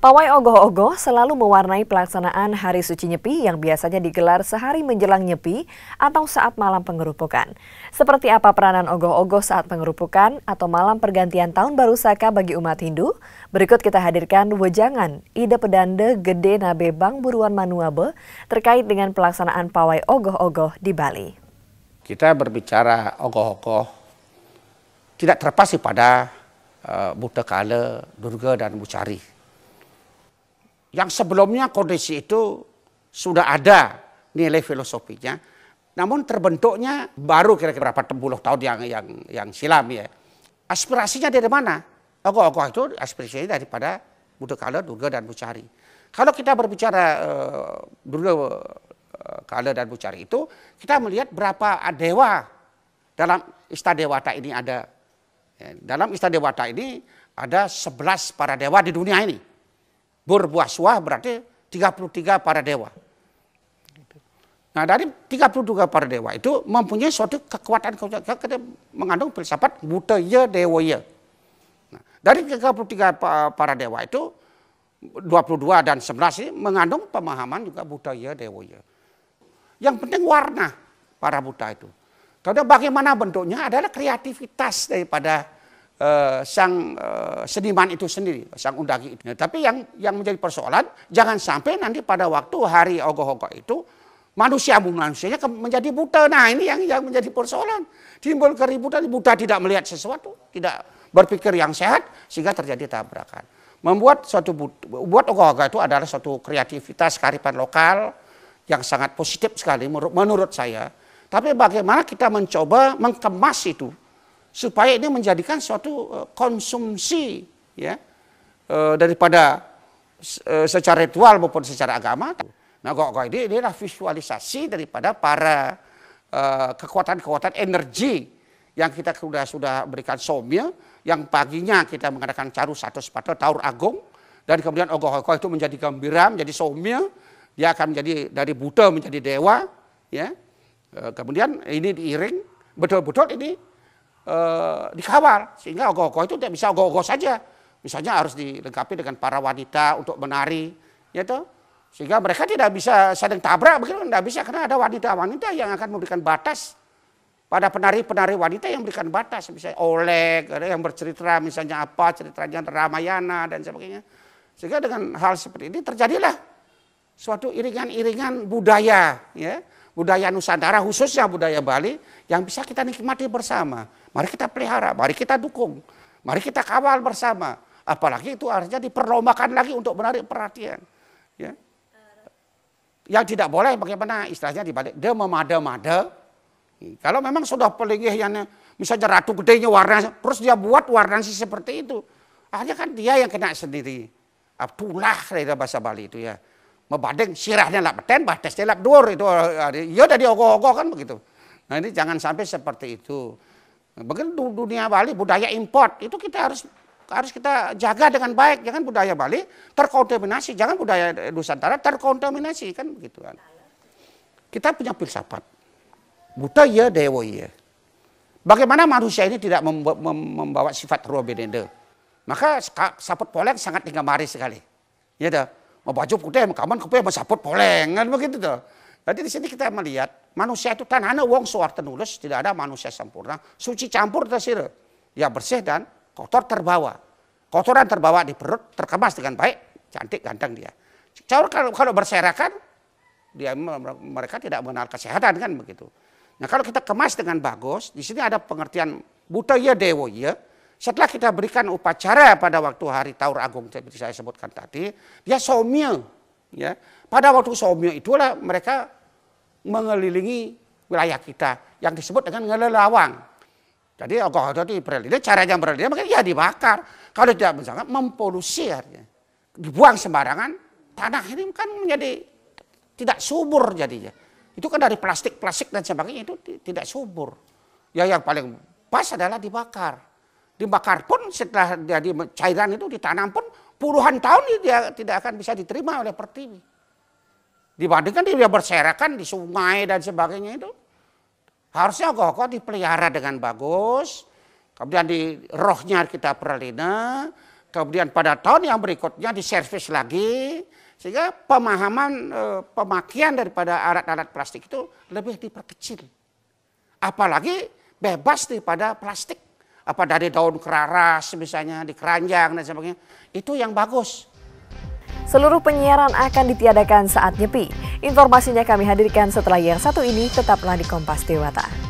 Pawai ogoh-ogoh selalu mewarnai pelaksanaan Hari Suci Nyepi yang biasanya digelar sehari menjelang Nyepi atau saat malam pengerupukan. Seperti apa peranan ogoh-ogoh saat pengerupukan atau malam pergantian tahun baru Saka bagi umat Hindu? Berikut kita hadirkan wejangan Ide Pedande Gede Nabe Bang Buruan Manuabe terkait dengan pelaksanaan pawai ogoh-ogoh di Bali. Kita berbicara ogoh-ogoh tidak terpasi pada eh, uh, Kale Kale, Durga dan Bucari yang sebelumnya kondisi itu sudah ada nilai filosofinya, namun terbentuknya baru kira-kira berapa puluh tahun yang yang yang silam ya. Aspirasinya dari mana? Ogoh-ogoh itu aspirasinya daripada Buddha Kala, Durga dan Bucari. Kalau kita berbicara uh, eh, Durga eh, Kala dan Bucari itu, kita melihat berapa dewa dalam Istadewata ini ada. Ya, dalam dalam Istadewata ini ada sebelas para dewa di dunia ini suah berarti 33 para dewa. Nah dari 32 para dewa itu mempunyai suatu kekuatan kekuatan mengandung filsafat dewa. ya. Nah, dari 33 para dewa itu 22 dan 11 ini mengandung pemahaman juga budaya ya. Yang penting warna para buta itu. Karena bagaimana bentuknya adalah kreativitas daripada Eh, sang eh, seniman itu sendiri, sang undagi itu. Nah, tapi yang yang menjadi persoalan, jangan sampai nanti pada waktu hari ogoh-ogoh itu manusia manusianya menjadi buta. Nah ini yang yang menjadi persoalan. Timbul keributan, buta tidak melihat sesuatu, tidak berpikir yang sehat, sehingga terjadi tabrakan. Membuat suatu buat ogoh-ogoh itu adalah suatu kreativitas karipan lokal yang sangat positif sekali menurut saya. Tapi bagaimana kita mencoba mengemas itu supaya ini menjadikan suatu eh, konsumsi ya eh, daripada eh, secara ritual maupun secara agama. Nah, kok ini adalah visualisasi daripada para kekuatan-kekuatan energi yang kita sudah sudah berikan somil, yang paginya kita mengadakan caru satu sepatu taur agung, dan kemudian ogoh ogoh itu menjadi gembira, menjadi somil, dia akan menjadi dari buta menjadi dewa, ya. Kemudian ini diiring, betul-betul ini Eh, dikawal sehingga ogoh-ogoh itu tidak bisa ogoh-ogoh saja. Misalnya harus dilengkapi dengan para wanita untuk menari, ya toh. Sehingga mereka tidak bisa saling tabrak begitu tidak bisa karena ada wanita-wanita yang akan memberikan batas pada penari-penari wanita yang memberikan batas misalnya Oleg ada yang bercerita misalnya apa ceritanya Ramayana dan sebagainya sehingga dengan hal seperti ini terjadilah suatu iringan-iringan budaya ya budaya Nusantara khususnya budaya Bali yang bisa kita nikmati bersama. Mari kita pelihara, mari kita dukung, mari kita kawal bersama. Apalagi itu artinya diperlombakan lagi untuk menarik perhatian. Ya. Yang tidak boleh bagaimana istilahnya dibalik dia memada-mada. Kalau memang sudah pelingih yang misalnya ratu gedenya warna, terus dia buat warna sih seperti itu. Akhirnya kan dia yang kena sendiri. Abdullah dari bahasa Bali itu ya membanding sirahnya lap ten, badesnya lap dur itu. Ya tadi ogoh-ogoh kan begitu. Nah ini jangan sampai seperti itu. Begitu dunia Bali budaya import itu kita harus harus kita jaga dengan baik. Jangan budaya Bali terkontaminasi, jangan budaya Nusantara terkontaminasi kan begitu kan. Kita punya filsafat. Buta ya dewa ya. Bagaimana manusia ini tidak membawa sifat roh benende? Maka sifat poleng sangat digemari sekali. Ya dah mau oh, baju putih, mau kaman kepeh, mau saput polengan begitu tuh. Jadi di sini kita melihat manusia itu tanahnya wong suar tenulus tidak ada manusia sempurna, suci campur tersir. Ya bersih dan kotor terbawa. Kotoran terbawa di perut terkemas dengan baik, cantik ganteng dia. Cawar kalau, kalau berserakan dia mereka tidak mengenal kesehatan kan begitu. Nah kalau kita kemas dengan bagus, di sini ada pengertian budaya dewo ya, setelah kita berikan upacara pada waktu hari Taur Agung seperti saya sebutkan tadi, dia somio. Ya. Pada waktu somio itulah mereka mengelilingi wilayah kita yang disebut dengan ngelelawang. Jadi alkohol itu cara caranya berlebihan maka ya dibakar. Kalau tidak menjaga mempolusi artinya. Dibuang sembarangan, tanah ini kan menjadi tidak subur jadinya. Itu kan dari plastik-plastik dan sebagainya itu tidak subur. Ya yang paling pas adalah dibakar dibakar pun setelah jadi cairan itu ditanam pun puluhan tahun dia tidak akan bisa diterima oleh pertiwi. Dibandingkan dia berserakan di sungai dan sebagainya itu. Harusnya kokoh dipelihara dengan bagus. Kemudian di rohnya kita perlina. Kemudian pada tahun yang berikutnya diservis lagi. Sehingga pemahaman eh, pemakaian daripada alat-alat plastik itu lebih diperkecil. Apalagi bebas daripada plastik apa dari daun keraras misalnya di keranjang dan sebagainya itu yang bagus. Seluruh penyiaran akan ditiadakan saat nyepi. Informasinya kami hadirkan setelah yang satu ini tetaplah di Kompas Dewata.